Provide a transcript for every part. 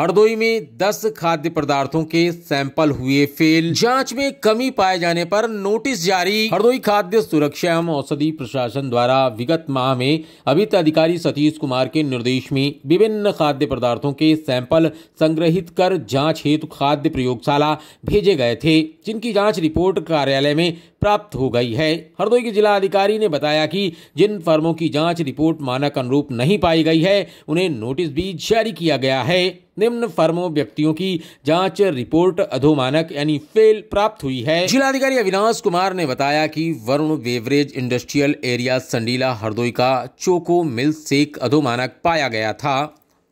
हरदोई में 10 खाद्य पदार्थों के सैंपल हुए फेल जांच में कमी पाए जाने पर नोटिस जारी हरदोई खाद्य सुरक्षा एवं औषधि प्रशासन द्वारा विगत माह में अभित अधिकारी सतीश कुमार के निर्देश में विभिन्न खाद्य पदार्थों के सैंपल संग्रहित कर जांच हेतु खाद्य प्रयोगशाला भेजे गए थे जिनकी जांच रिपोर्ट कार्यालय में प्राप्त हो गई है हरदोई के जिला अधिकारी ने बताया कि जिन फर्मों की जांच रिपोर्ट मानक अनुरूप नहीं पाई गई है उन्हें नोटिस भी जारी किया गया है निम्न फर्मों व्यक्तियों की जांच रिपोर्ट अधोमानक यानी फेल प्राप्त हुई है जिलाधिकारी अविनाश कुमार ने बताया कि Varun beverage industrial area Sandila Hardoi का चोको मिल सेक अधोमानक पाया गया था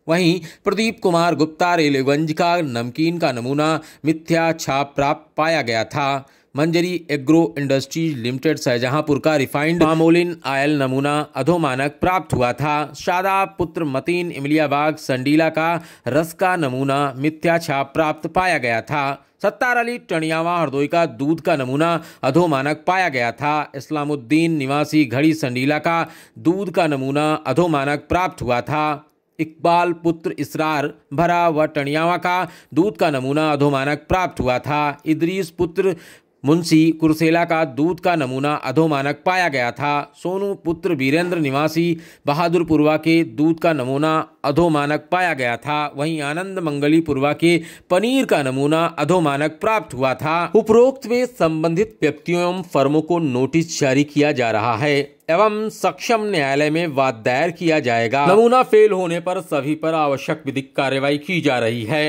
वहीं प्रदीप कुमार गुप्ता रेलेगंज का नमकीन का नमूना मिथ्या छाप प्राप्त पाया गया था Manjari agro industries limited Shahjahanpur का रिफाइंड मामोलिन आयल नमूना अधोमानक प्राप्त हुआ था शादा पुत्र मतीन इमलियाबाग संडीला का रस का नमूना मिथ्याछाप प्राप्त पाया गया था सत्तार अली टनियावा हरदोई का दूध का नमूना अधोमानक पाया गया था इस्लामुद्दीन निवासी घड़ी संडीला का दूध का नमूना अधोमानक प्राप्त हुआ था इकबाल पुत्र इसरार भरा व टनियावा का दूध का नमूना अधोमानक प्राप्त हुआ था इदरीस पुत्र मुंशी कुरसेला का दूध का नमूना अधोमानक पाया गया था सोनू पुत्र वीरेंद्र निवासी बहादुरपुरवा के दूध का नमूना अधोमानक पाया गया था वहीं आनंद मंगली पुरवा के पनीर का नमूना अधोमानक प्राप्त हुआ था उपरोक्त में संबंधित व्यक्तियों एवं फर्मों को नोटिस जारी किया जा रहा है एवं सक्षम न्यायालय में वाद दायर किया जाएगा नमूना फेल होने पर सभी पर आवश्यक विधिक कार्रवाई की जा रही है